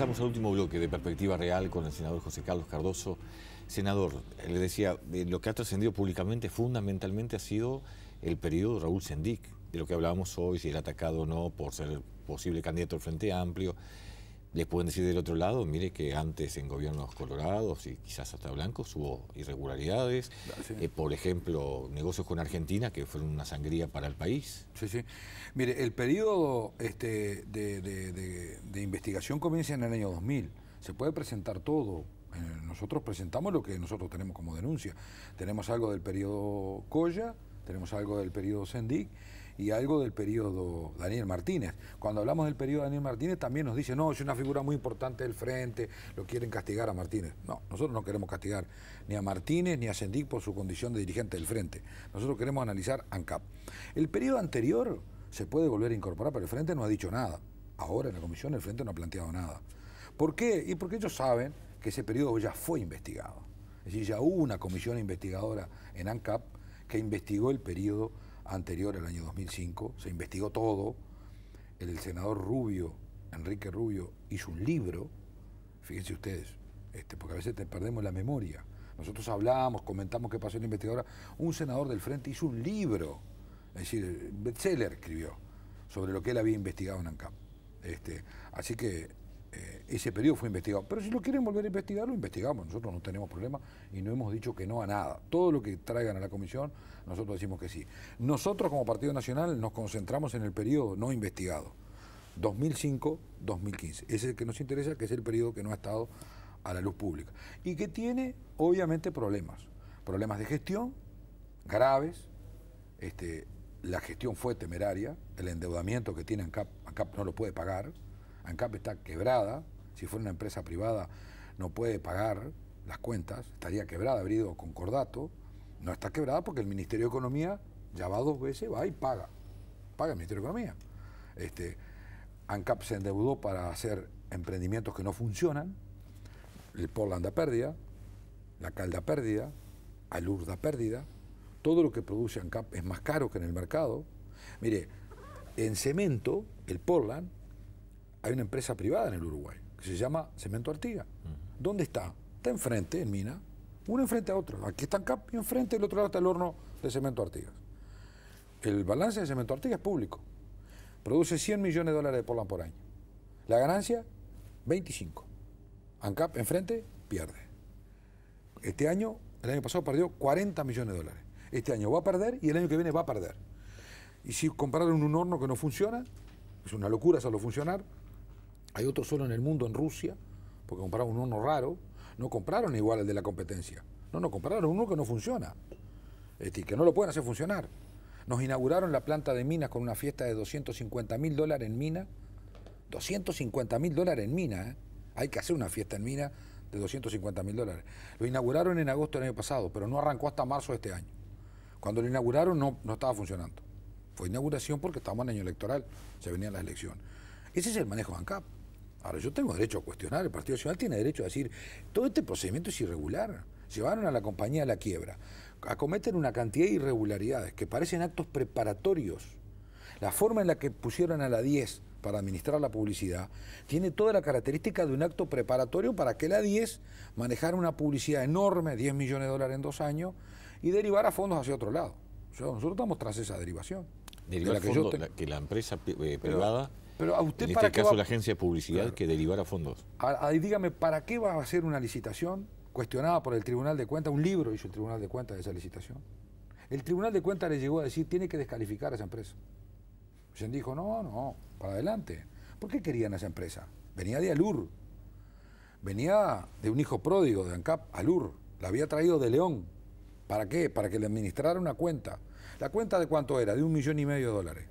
Pasamos al último bloque de Perspectiva Real con el senador José Carlos Cardoso. Senador, le decía, eh, lo que ha trascendido públicamente fundamentalmente ha sido el periodo de Raúl Sendic, de lo que hablábamos hoy, si era atacado o no por ser posible candidato al Frente Amplio. Les pueden decir del otro lado, mire que antes en gobiernos colorados y quizás hasta blancos hubo irregularidades, eh, por ejemplo, negocios con Argentina que fueron una sangría para el país. Sí, sí. Mire, el periodo este, de, investigación comienza en el año 2000. Se puede presentar todo, eh, nosotros presentamos lo que nosotros tenemos como denuncia. Tenemos algo del periodo Coya, tenemos algo del periodo Sendic y algo del periodo Daniel Martínez. Cuando hablamos del periodo Daniel Martínez también nos dice no, es una figura muy importante del frente, lo quieren castigar a Martínez. No, nosotros no queremos castigar ni a Martínez ni a Sendic por su condición de dirigente del frente. Nosotros queremos analizar ANCAP. El periodo anterior se puede volver a incorporar, pero el frente no ha dicho nada. Ahora en la comisión el frente no ha planteado nada. ¿Por qué? Y porque ellos saben que ese periodo ya fue investigado. Es decir, ya hubo una comisión investigadora en ANCAP que investigó el periodo anterior, al año 2005, se investigó todo. El senador Rubio, Enrique Rubio, hizo un libro, fíjense ustedes, este, porque a veces te perdemos la memoria. Nosotros hablamos, comentamos qué pasó en la investigadora. Un senador del frente hizo un libro, es decir, bestseller escribió, sobre lo que él había investigado en ANCAP. Este, así que eh, ese periodo fue investigado. Pero si lo quieren volver a investigar, lo investigamos. Nosotros no tenemos problema y no hemos dicho que no a nada. Todo lo que traigan a la comisión, nosotros decimos que sí. Nosotros como Partido Nacional nos concentramos en el periodo no investigado. 2005-2015. Ese es el que nos interesa, que es el periodo que no ha estado a la luz pública. Y que tiene, obviamente, problemas. Problemas de gestión graves. Este, la gestión fue temeraria. El endeudamiento que tiene ANCAP, ANCAP no lo puede pagar ANCAP está quebrada, si fuera una empresa privada no puede pagar las cuentas, estaría quebrada, habría ido concordato, no está quebrada porque el Ministerio de Economía ya va dos veces, va y paga, paga el Ministerio de Economía. Este, ANCAP se endeudó para hacer emprendimientos que no funcionan, el Portland da pérdida, la Calda pérdida, Alur da pérdida, todo lo que produce ANCAP es más caro que en el mercado. Mire, en cemento, el Portland hay una empresa privada en el Uruguay que se llama Cemento Artiga. ¿Dónde está? Está enfrente, en mina, uno enfrente a otro. Aquí está ANCAP y enfrente, el otro lado está el horno de Cemento Artigas. El balance de Cemento Artigas es público. Produce 100 millones de dólares de por año. La ganancia, 25. ANCAP enfrente pierde. Este año, el año pasado perdió 40 millones de dólares. Este año va a perder y el año que viene va a perder. Y si compraron un horno que no funciona, es una locura hacerlo funcionar, hay otro solo en el mundo, en Rusia, porque compraron un uno raro. No compraron igual el de la competencia. No, no, compraron uno que no funciona. Este, que no lo pueden hacer funcionar. Nos inauguraron la planta de minas con una fiesta de 250 mil dólares en mina. 250 mil dólares en mina, ¿eh? Hay que hacer una fiesta en mina de 250 mil dólares. Lo inauguraron en agosto del año pasado, pero no arrancó hasta marzo de este año. Cuando lo inauguraron no, no estaba funcionando. Fue inauguración porque estábamos en año electoral, se venían las elecciones. Ese es el manejo de Ahora, yo tengo derecho a cuestionar, el Partido Nacional tiene derecho a decir, todo este procedimiento es irregular. Llevaron a la compañía a la quiebra, acometen una cantidad de irregularidades que parecen actos preparatorios. La forma en la que pusieron a la 10 para administrar la publicidad tiene toda la característica de un acto preparatorio para que la 10 manejara una publicidad enorme, 10 millones de dólares en dos años, y derivara fondos hacia otro lado. O sea, nosotros estamos tras esa derivación. ¿Derivar que la empresa eh, privada pero usted en este caso la agencia de publicidad que derivara fondos. dígame, ¿para qué va a hacer una licitación cuestionada por el Tribunal de Cuentas? Un libro hizo el Tribunal de Cuentas de esa licitación. El Tribunal de Cuentas le llegó a decir, tiene que descalificar a esa empresa. él dijo, no, no, para adelante. ¿Por qué querían esa empresa? Venía de Alur. Venía de un hijo pródigo de ANCAP, Alur. La había traído de León. ¿Para qué? Para que le administrara una cuenta. ¿La cuenta de cuánto era? De un millón y medio de dólares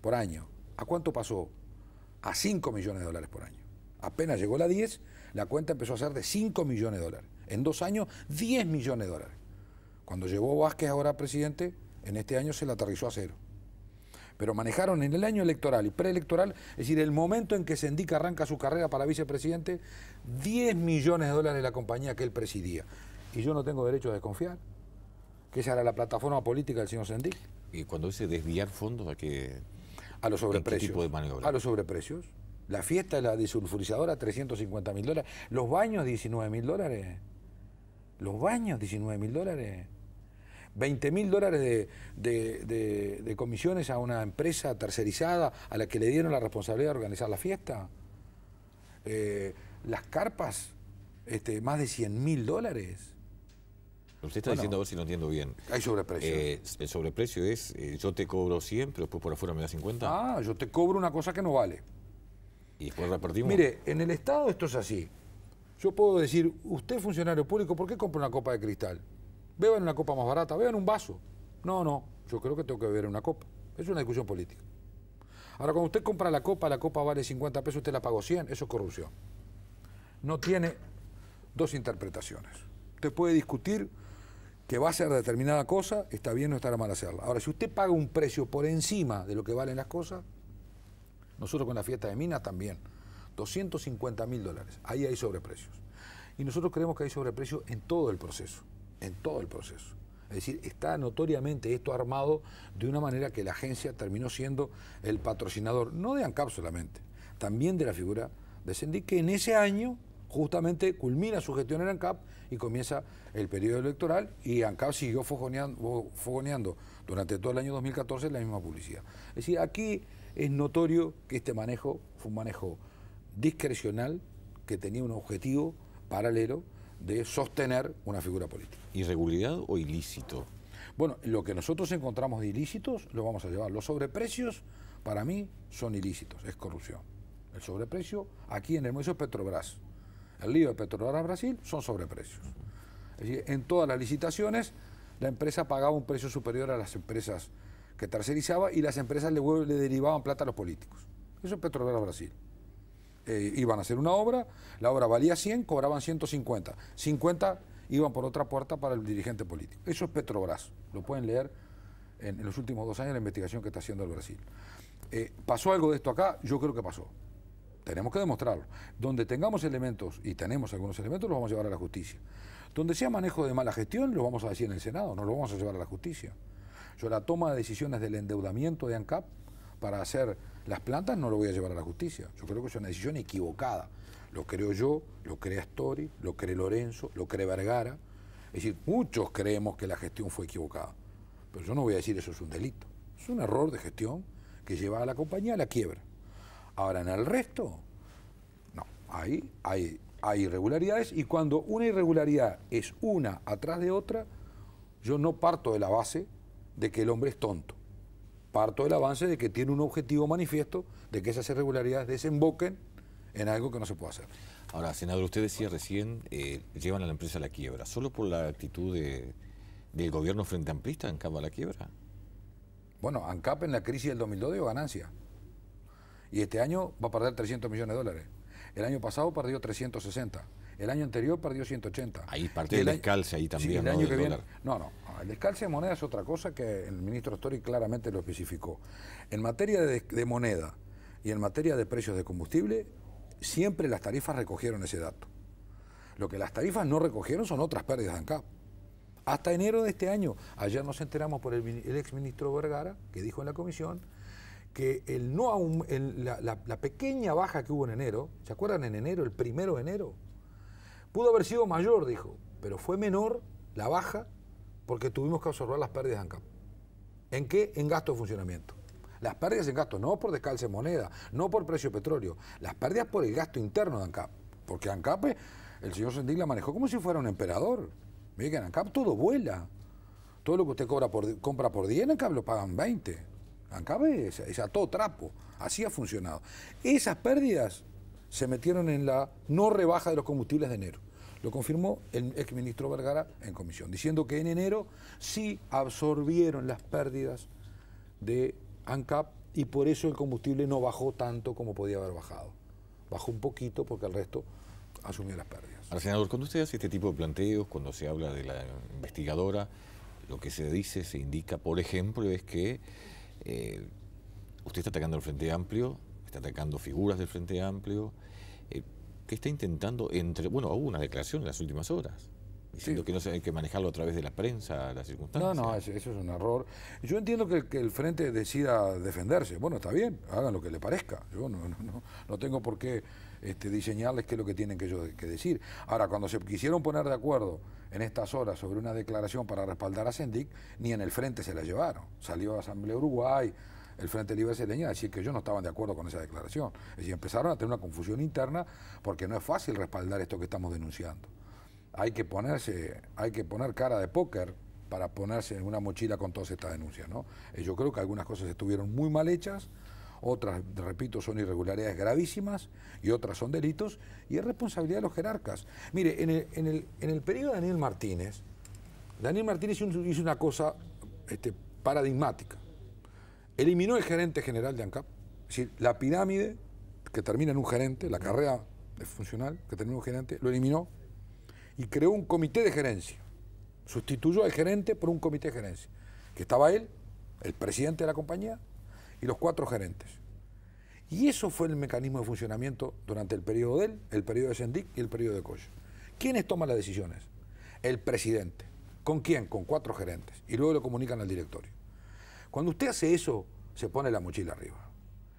por año. ¿A cuánto pasó? A 5 millones de dólares por año. Apenas llegó la 10, la cuenta empezó a ser de 5 millones de dólares. En dos años, 10 millones de dólares. Cuando llevó Vázquez ahora presidente, en este año se le aterrizó a cero. Pero manejaron en el año electoral y preelectoral, es decir, el momento en que Sendic arranca su carrera para vicepresidente, 10 millones de dólares de la compañía que él presidía. Y yo no tengo derecho a desconfiar que esa era la plataforma política del señor Sendic. Y cuando dice desviar fondos, ¿a qué a los sobreprecios. A los sobreprecios. La fiesta de la disulfurizadora, 350 mil dólares. Los baños, 19 mil dólares. Los baños, 19 mil dólares. 20 mil dólares de, comisiones a una empresa tercerizada a la que le dieron la responsabilidad de organizar la fiesta. Eh, las carpas, este, más de 100 mil dólares usted está diciendo, a si lo entiendo bien. Hay sobreprecio. Eh, el sobreprecio es, eh, yo te cobro 100, pero después por afuera me da 50. Ah, yo te cobro una cosa que no vale. Y después repartimos. Mire, en el Estado esto es así. Yo puedo decir, usted funcionario público, ¿por qué compra una copa de cristal? beba en una copa más barata, beba en un vaso. No, no, yo creo que tengo que beber en una copa. Es una discusión política. Ahora, cuando usted compra la copa, la copa vale 50 pesos, usted la pagó 100, eso es corrupción. No tiene dos interpretaciones. Usted puede discutir que va a ser determinada cosa, está bien o estará mal hacerla. Ahora, si usted paga un precio por encima de lo que valen las cosas, nosotros con la fiesta de minas también, 250 mil dólares, ahí hay sobreprecios. Y nosotros creemos que hay sobreprecios en todo el proceso, en todo el proceso. Es decir, está notoriamente esto armado de una manera que la agencia terminó siendo el patrocinador, no de ANCAP solamente, también de la figura de Sendí, que en ese año justamente culmina su gestión en ANCAP y comienza el periodo electoral y ANCAP siguió fogoneando, durante todo el año 2014 la misma publicidad. Es decir, aquí es notorio que este manejo fue un manejo discrecional que tenía un objetivo paralelo de sostener una figura política. ¿Irregularidad o ilícito? Bueno, lo que nosotros encontramos de ilícitos lo vamos a llevar. Los sobreprecios para mí son ilícitos, es corrupción. El sobreprecio aquí en el municipio Petrobras. El lío de Petrobras Brasil son sobreprecios. en todas las licitaciones la empresa pagaba un precio superior a las empresas que tercerizaba y las empresas le, le derivaban plata a los políticos. Eso es Petrobras Brasil. Eh, iban a hacer una obra, la obra valía 100, cobraban 150. 50 iban por otra puerta para el dirigente político. Eso es Petrobras. Lo pueden leer en, los últimos dos años la investigación que está haciendo el Brasil. Eh, ¿Pasó algo de esto acá? Yo creo que pasó tenemos que demostrarlo. Donde tengamos elementos, y tenemos algunos elementos, los vamos a llevar a la justicia. Donde sea manejo de mala gestión, lo vamos a decir en el Senado, no lo vamos a llevar a la justicia. Yo la toma de decisiones del endeudamiento de ANCAP para hacer las plantas no lo voy a llevar a la justicia. Yo creo que es una decisión equivocada. Lo creo yo, lo cree Astori, lo cree Lorenzo, lo cree Vergara. Es decir, muchos creemos que la gestión fue equivocada. Pero yo no voy a decir eso es un delito. Es un error de gestión que lleva a la compañía a la quiebra. Ahora, en el resto, no, ahí hay, irregularidades y cuando una irregularidad es una atrás de otra, yo no parto de la base de que el hombre es tonto. Parto del avance de que tiene un objetivo manifiesto de que esas irregularidades desemboquen en algo que no se puede hacer. Ahora, senador, usted decía recién, eh, llevan a la empresa a la quiebra. ¿Solo por la actitud del gobierno frente a amplista ANCAP a la quiebra? Bueno, ANCAP en la crisis del 2002 dio ganancia. Y este año va a perder 300 millones de dólares. El año pasado perdió 360. El año anterior perdió 180. Ahí partió el, descalce ahí también. el ¿no? no, no. El descalce de moneda es otra cosa que el ministro Story claramente lo especificó. En materia de, moneda y en materia de precios de combustible, siempre las tarifas recogieron ese dato. Lo que las tarifas no recogieron son otras pérdidas de ANCAP. Hasta enero de este año. Ayer nos enteramos por el, el exministro Vergara, que dijo en la comisión que el no el, la, pequeña baja que hubo en enero, ¿se acuerdan en enero, el primero de enero? Pudo haber sido mayor, dijo, pero fue menor la baja porque tuvimos que absorber las pérdidas de ANCAP. ¿En qué? En gasto de funcionamiento. Las pérdidas en gasto, no por descalce de moneda, no por precio petróleo, las pérdidas por el gasto interno de ANCAP. Porque ANCAP, el señor Sendig la manejó como si fuera un emperador. Miren, ANCAP todo vuela. Todo lo que usted cobra por, compra por 10, ANCAP lo pagan 20. ANCAP es, a todo trapo, así ha funcionado. Esas pérdidas se metieron en la no rebaja de los combustibles de enero. Lo confirmó el exministro Vergara en comisión, diciendo que en enero sí absorbieron las pérdidas de ANCAP y por eso el combustible no bajó tanto como podía haber bajado. Bajó un poquito porque el resto asumió las pérdidas. al senador, cuando usted hace este tipo de planteos, cuando se habla de la investigadora, lo que se dice, se indica, por ejemplo, es que eh, usted está atacando al Frente Amplio, está atacando figuras del Frente Amplio, eh, ¿qué que está intentando entre... Bueno, hubo una declaración en las últimas horas diciendo que no se, hay que manejarlo a través de la prensa, las circunstancias. No, no, eso, es un error. Yo entiendo que, que, el frente decida defenderse. Bueno, está bien, hagan lo que le parezca. Yo no, no, no, no tengo por qué este, diseñarles qué es lo que tienen que, que decir. Ahora, cuando se quisieron poner de acuerdo en estas horas sobre una declaración para respaldar a Sendic, ni en el frente se la llevaron. Salió a Asamblea Uruguay, el Frente Libre Seleña, decir que ellos no estaban de acuerdo con esa declaración. Es decir, empezaron a tener una confusión interna porque no es fácil respaldar esto que estamos denunciando hay que ponerse, hay que poner cara de póker para ponerse en una mochila con todas estas denuncias. ¿no? Eh, yo creo que algunas cosas estuvieron muy mal hechas, otras, repito, son irregularidades gravísimas y otras son delitos y es responsabilidad de los jerarcas. Mire, en el, periodo de Daniel Martínez, Daniel Martínez hizo una cosa este, paradigmática. Eliminó el gerente general de ANCAP, es decir, la pirámide que termina en un gerente, la carrera funcional que termina en un gerente, lo eliminó y creó un comité de gerencia. Sustituyó al gerente por un comité de gerencia, que estaba él, el presidente de la compañía y los cuatro gerentes. Y eso fue el mecanismo de funcionamiento durante el periodo de él, el periodo de Sendic y el periodo de Coyo. ¿Quiénes toman las decisiones? El presidente. ¿Con quién? Con cuatro gerentes. Y luego lo comunican al directorio. Cuando usted hace eso, se pone la mochila arriba.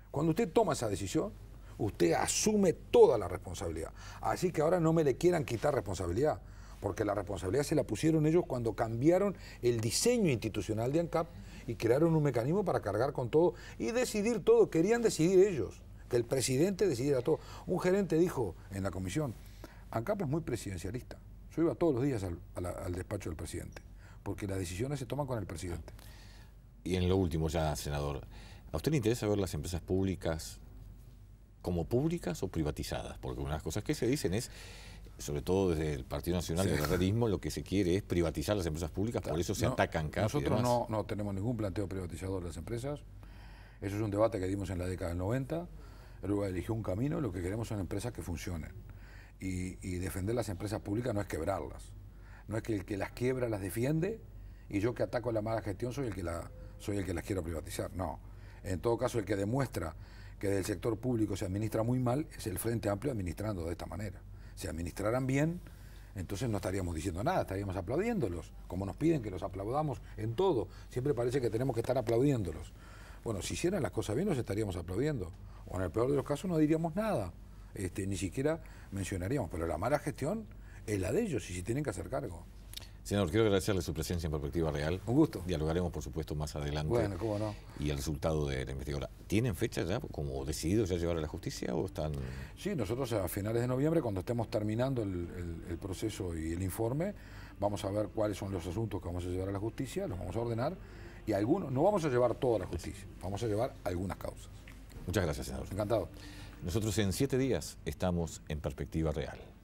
Cuando usted toma esa decisión, usted asume toda la responsabilidad. Así que ahora no me le quieran quitar responsabilidad, porque la responsabilidad se la pusieron ellos cuando cambiaron el diseño institucional de ANCAP y crearon un mecanismo para cargar con todo y decidir todo. Querían decidir ellos, que el presidente decidiera todo. Un gerente dijo en la comisión, ANCAP es muy presidencialista. Yo iba todos los días al, despacho del presidente, porque las decisiones se toman con el presidente. Y en lo último ya, senador, ¿a usted le interesa ver las empresas públicas como públicas o privatizadas, porque una de las cosas que se dicen es, sobre todo desde el Partido Nacional del Realismo... lo que se quiere es privatizar las empresas públicas, por eso se atacan cada Nosotros no, no tenemos ningún planteo privatizador de las empresas, eso es un debate que dimos en la década del 90, luego eligió un camino, lo que queremos son empresas que funcionen, y, defender las empresas públicas no es quebrarlas, no es que el que las quiebra las defiende, y yo que ataco la mala gestión soy el que, la, soy el que las quiero privatizar, no. En todo caso, el que demuestra que del sector público se administra muy mal es el Frente Amplio administrando de esta manera. Si administraran bien, entonces no estaríamos diciendo nada, estaríamos aplaudiéndolos, como nos piden que los aplaudamos en todo. Siempre parece que tenemos que estar aplaudiéndolos. Bueno, si hicieran las cosas bien, los estaríamos aplaudiendo. O en el peor de los casos no diríamos nada, este, ni siquiera mencionaríamos. Pero la mala gestión es la de ellos y si tienen que hacer cargo. Señor, quiero agradecerle su presencia en Perspectiva Real. Un gusto. Dialogaremos, por supuesto, más adelante. Bueno, cómo no. Y el resultado de la investigadora. ¿Tienen fecha ya, como decididos ya llevar a la justicia o están...? Sí, nosotros a finales de noviembre, cuando estemos terminando el, proceso y el informe, vamos a ver cuáles son los asuntos que vamos a llevar a la justicia, los vamos a ordenar, y algunos, no vamos a llevar toda la justicia, vamos a llevar algunas causas. Muchas gracias, senador. Encantado. Nosotros en siete días estamos en Perspectiva Real.